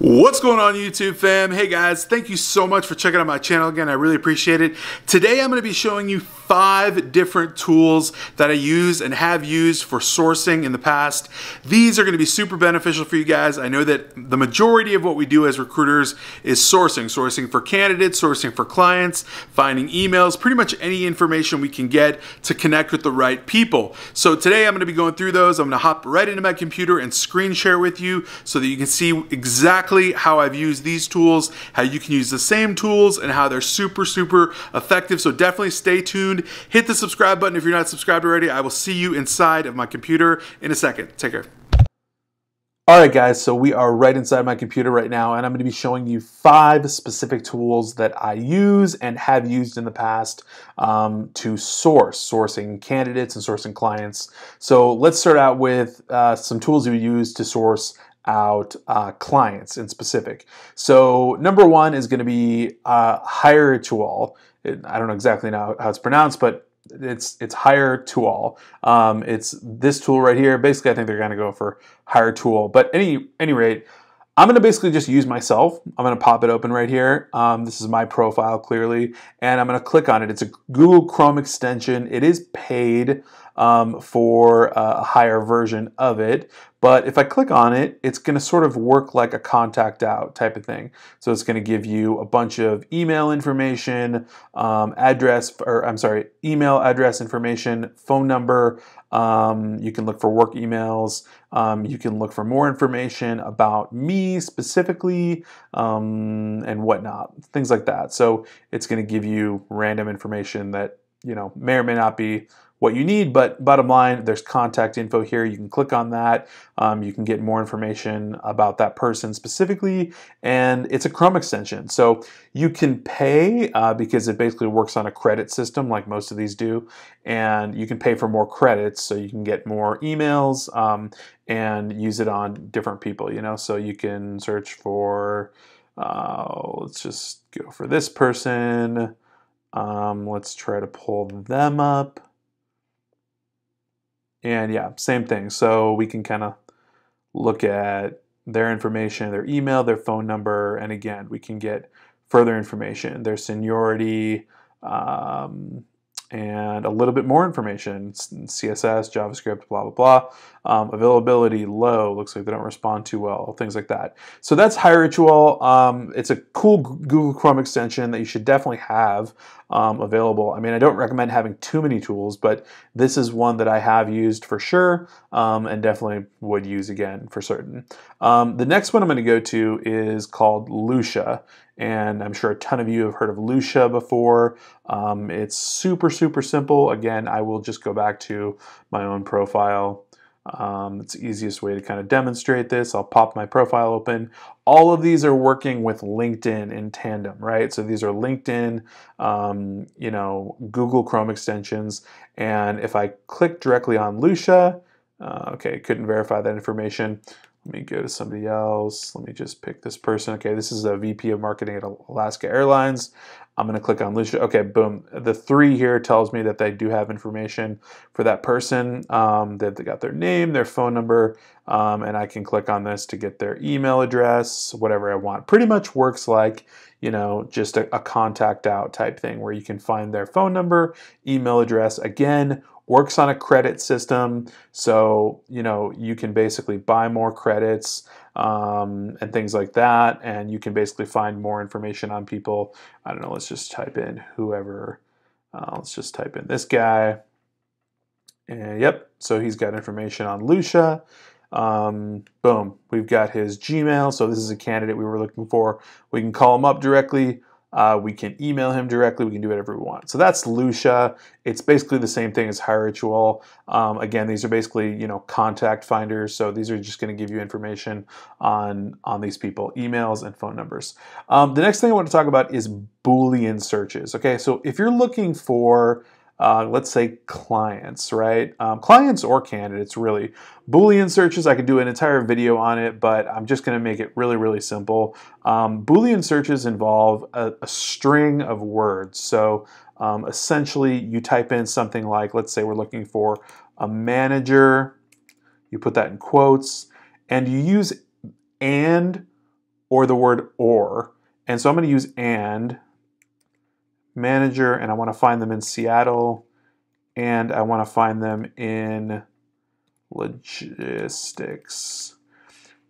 What's going on YouTube fam? Hey guys, thank you so much for checking out my channel again. I really appreciate it. Today I'm going to be showing you five different tools that I use and have used for sourcing in the past. These are going to be super beneficial for you guys. I know that the majority of what we do as recruiters is sourcing. Sourcing for candidates, sourcing for clients, finding emails, pretty much any information we can get to connect with the right people. So today I'm going to be going through those. I'm going to hop right into my computer and screen share with you so that you can see exactly exactly how I've used these tools, how you can use the same tools, and how they're super, super effective. So definitely stay tuned. Hit the subscribe button if you're not subscribed already. I will see you inside of my computer in a second. Take care. All right, guys, so we are right inside my computer right now, and I'm going to be showing you five specific tools that I use and have used in the past um, to source, sourcing candidates and sourcing clients. So let's start out with uh, some tools you use to source out uh, clients in specific. So number one is going to be uh, hire to all. I don't know exactly now how it's pronounced, but it's it's hire to all. Um, it's this tool right here. Basically, I think they're going to go for hire tool. But any any rate, I'm going to basically just use myself. I'm going to pop it open right here. Um, this is my profile clearly, and I'm going to click on it. It's a Google Chrome extension. It is paid um, for uh, a higher version of it. But if I click on it, it's going to sort of work like a contact out type of thing. So it's going to give you a bunch of email information, um, address, or I'm sorry, email address information, phone number. Um, you can look for work emails. Um, you can look for more information about me specifically um, and whatnot, things like that. So it's going to give you random information that you know, may or may not be what you need, but bottom line, there's contact info here. You can click on that. Um, you can get more information about that person specifically, and it's a Chrome extension. So you can pay uh, because it basically works on a credit system like most of these do, and you can pay for more credits so you can get more emails um, and use it on different people, you know? So you can search for, uh, let's just go for this person. Um, let's try to pull them up. And yeah, same thing. So we can kind of look at their information, their email, their phone number, and again, we can get further information, their seniority, um, and a little bit more information css javascript blah blah blah um, availability low looks like they don't respond too well things like that so that's hiritual um, it's a cool google chrome extension that you should definitely have um, available i mean i don't recommend having too many tools but this is one that i have used for sure um, and definitely would use again for certain um, the next one i'm going to go to is called lucia and I'm sure a ton of you have heard of Lucia before. Um, it's super, super simple. Again, I will just go back to my own profile. Um, it's the easiest way to kind of demonstrate this. I'll pop my profile open. All of these are working with LinkedIn in tandem, right? So these are LinkedIn, um, you know, Google Chrome extensions. And if I click directly on Lucia, uh, okay, couldn't verify that information. Let me go to somebody else. Let me just pick this person. Okay, this is a VP of marketing at Alaska Airlines. I'm going to click on Lucia. Okay, boom. The three here tells me that they do have information for that person. Um, they've got their name, their phone number, um, and I can click on this to get their email address, whatever I want. Pretty much works like, you know, just a, a contact out type thing where you can find their phone number, email address. Again, works on a credit system. So, you know, you can basically buy more credits um, and things like that. And you can basically find more information on people. I don't know, let's just type in whoever. Uh, let's just type in this guy. And yep, so he's got information on Lucia. Um, boom, we've got his Gmail. So this is a candidate we were looking for. We can call him up directly. Uh, we can email him directly. We can do whatever we want. So that's Lucia. It's basically the same thing as HiRitual. Um, again, these are basically you know contact finders. So these are just going to give you information on on these people, emails and phone numbers. Um, the next thing I want to talk about is Boolean searches. Okay, so if you're looking for uh, let's say clients, right? Um, clients or candidates, really. Boolean searches, I could do an entire video on it, but I'm just gonna make it really, really simple. Um, Boolean searches involve a, a, string of words. So um, essentially, you type in something like, let's say we're looking for a manager, you put that in quotes, and you use and or the word or. And so I'm gonna use and manager and I want to find them in Seattle and I want to find them in logistics.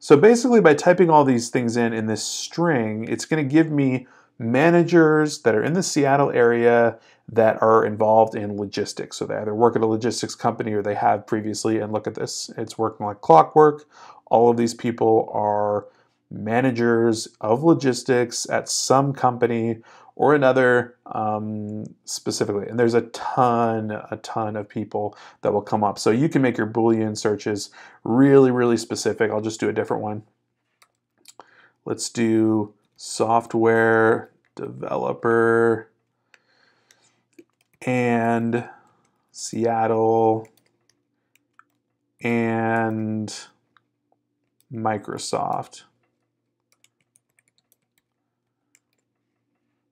So basically by typing all these things in in this string, it's going to give me managers that are in the Seattle area that are involved in logistics. So they either work at a logistics company or they have previously and look at this, it's working like clockwork. All of these people are managers of logistics at some company or another um, specifically. And there's a ton, a ton of people that will come up. So you can make your Boolean searches really, really specific. I'll just do a different one. Let's do software developer and Seattle and Microsoft.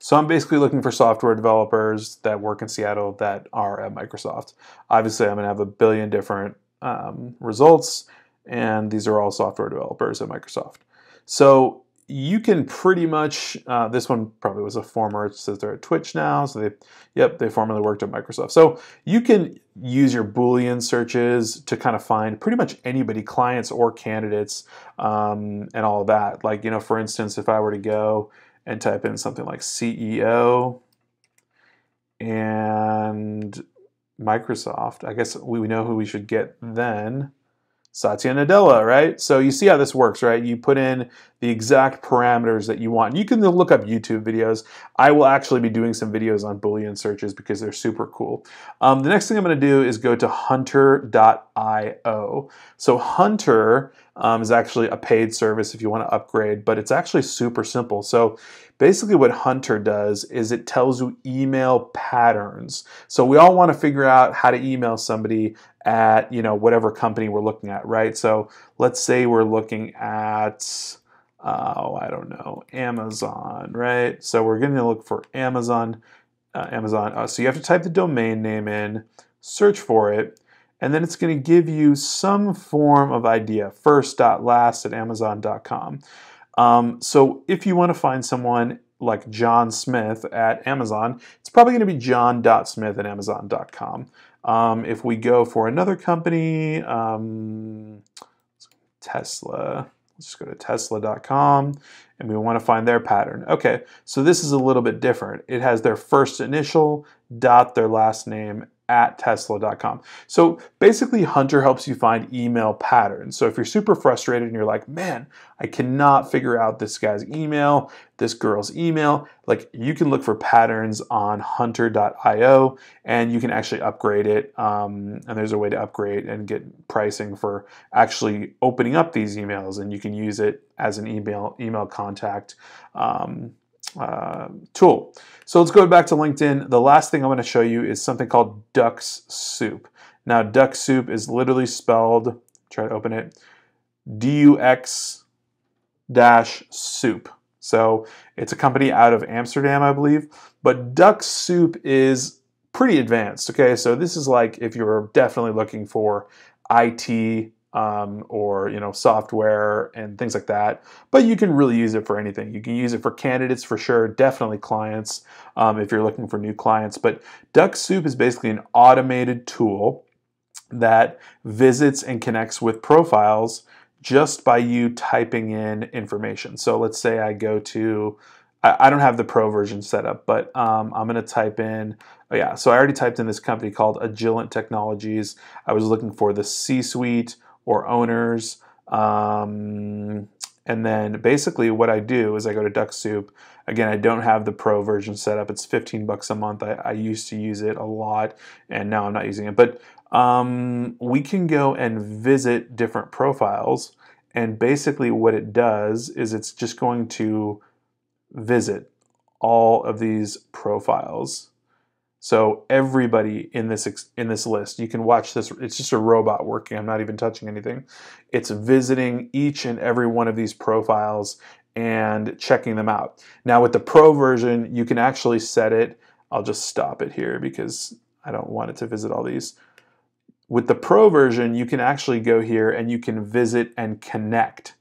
So I'm basically looking for software developers that work in Seattle that are at Microsoft. Obviously, I'm going to have a billion different um, results, and these are all software developers at Microsoft. So you can pretty much uh, this one probably was a former it says they're at twitch now so they yep they formerly worked at microsoft so you can use your boolean searches to kind of find pretty much anybody clients or candidates um, and all of that like you know for instance if i were to go and type in something like CEO and Microsoft. I guess we know who we should get then. Satya Nadella, right? So you see how this works, right? You put in the exact parameters that you want. You can look up YouTube videos. I will actually be doing some videos on Boolean searches because they're super cool. Um, the next thing I'm gonna do is go to hunter.io. So Hunter um, is actually a paid service if you want to upgrade, but it's actually super simple. So basically what Hunter does is it tells you email patterns. So we all want to figure out how to email somebody at, you know, whatever company we're looking at, right? So let's say we're looking at, oh, I don't know, Amazon, right? So we're going to look for Amazon, uh, Amazon. Uh, so you have to type the domain name in, search for it, and then it's going to give you some form of idea first.last at amazon.com. Um, so if you want to find someone like John Smith at Amazon, it's probably going to be john.smith at amazon.com. Um, if we go for another company, um, Tesla, let's just go to tesla.com and we want to find their pattern. Okay, so this is a little bit different. It has their first initial, dot their last name, at tesla.com. So basically, Hunter helps you find email patterns. So if you're super frustrated and you're like, man, I cannot figure out this guy's email, this girl's email, like you can look for patterns on hunter.io and you can actually upgrade it. Um, and there's a way to upgrade and get pricing for actually opening up these emails, and you can use it as an email email contact. Um, uh, tool. So let's go back to LinkedIn. The last thing I'm going to show you is something called Duck's Soup. Now, Duck Soup is literally spelled, try to open it, D-U-X dash soup. So it's a company out of Amsterdam, I believe. But Duck Soup is pretty advanced, okay? So this is like if you're definitely looking for IT um, or you know software and things like that. But you can really use it for anything. You can use it for candidates for sure, definitely clients um, if you're looking for new clients. But Duck Soup is basically an automated tool that visits and connects with profiles just by you typing in information. So let's say I go to I don't have the pro version set up, but um, I'm going to type in, oh yeah, so I already typed in this company called Agilent Technologies. I was looking for the C-suite or owners. Um, and then basically what I do is I go to Duck Soup. Again, I don't have the pro version set up. It's 15 bucks a month. I, I used to use it a lot and now I'm not using it. But um, we can go and visit different profiles. And basically what it does is it's just going to visit all of these profiles. So everybody in this in this list, you can watch this. It's just a robot working. I'm not even touching anything. It's visiting each and every one of these profiles and checking them out. Now with the pro version, you can actually set it. I'll just stop it here because I don't want it to visit all these. With the pro version, you can actually go here and you can visit and connect.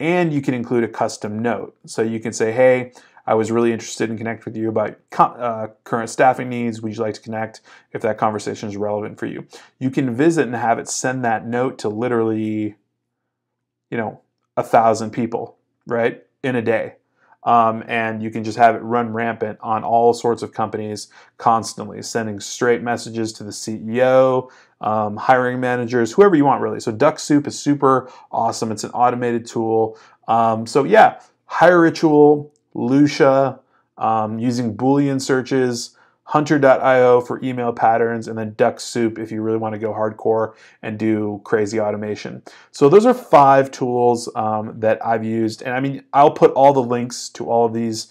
And you can include a custom note. So you can say, hey, I was really interested in connect with you about uh, current staffing needs. Would you like to connect if that conversation is relevant for you? You can visit and have it send that note to literally, you know, a thousand people, right, in a day. Um, and you can just have it run rampant on all sorts of companies constantly, sending straight messages to the CEO, um, hiring managers, whoever you want, really. So, Duck Soup is super awesome. It's an automated tool. Um, so, yeah, Hire Ritual Lucia, um, using Boolean searches, Hunter.io for email patterns, and then Duck Soup if you really want to go hardcore and do crazy automation. So those are five tools um, that I've used, and I mean I'll put all the links to all of these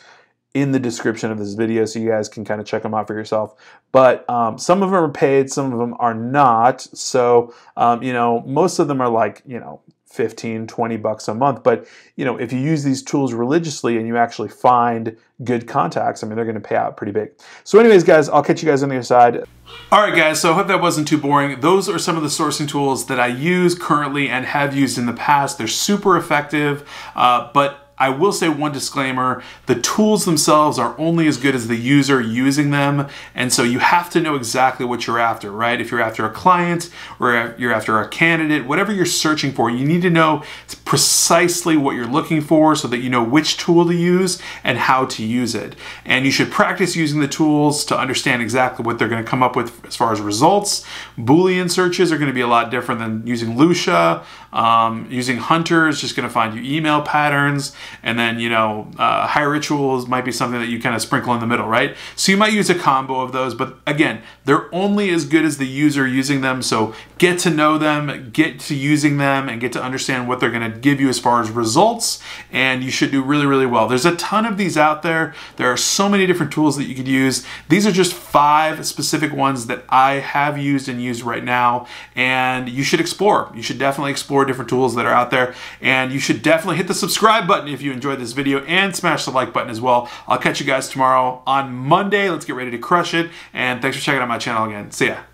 in the description of this video so you guys can kind of check them out for yourself. But um, some of them are paid, some of them are not. So, um, you know, most of them are like, you know, 15 20 bucks a month but you know if you use these tools religiously and you actually find good contacts i mean they're going to pay out pretty big so anyways guys i'll catch you guys on the other side all right guys so i hope that wasn't too boring those are some of the sourcing tools that i use currently and have used in the past they're super effective uh, but I will say one disclaimer, the tools themselves are only as good as the user using them. And so you have to know exactly what you're after, right? If you're after a client or you're after a candidate, whatever you're searching for, you need to know precisely what you're looking for so that you know which tool to use and how to use it. And you should practice using the tools to understand exactly what they're gonna come up with as far as results. Boolean searches are gonna be a lot different than using Lucia. Um, using Hunter is just gonna find you email patterns and then you know uh, high rituals might be something that you kind of sprinkle in the middle right so you might use a combo of those but again they're only as good as the user using them so get to know them get to using them and get to understand what they're going to give you as far as results and you should do really really well there's a ton of these out there there are so many different tools that you could use these are just five specific ones that i have used and use right now and you should explore you should definitely explore different tools that are out there and you should definitely hit the subscribe button if if you enjoyed this video and smash the like button as well. I'll catch you guys tomorrow on Monday. Let's get ready to crush it. And thanks for checking out my channel again. See ya.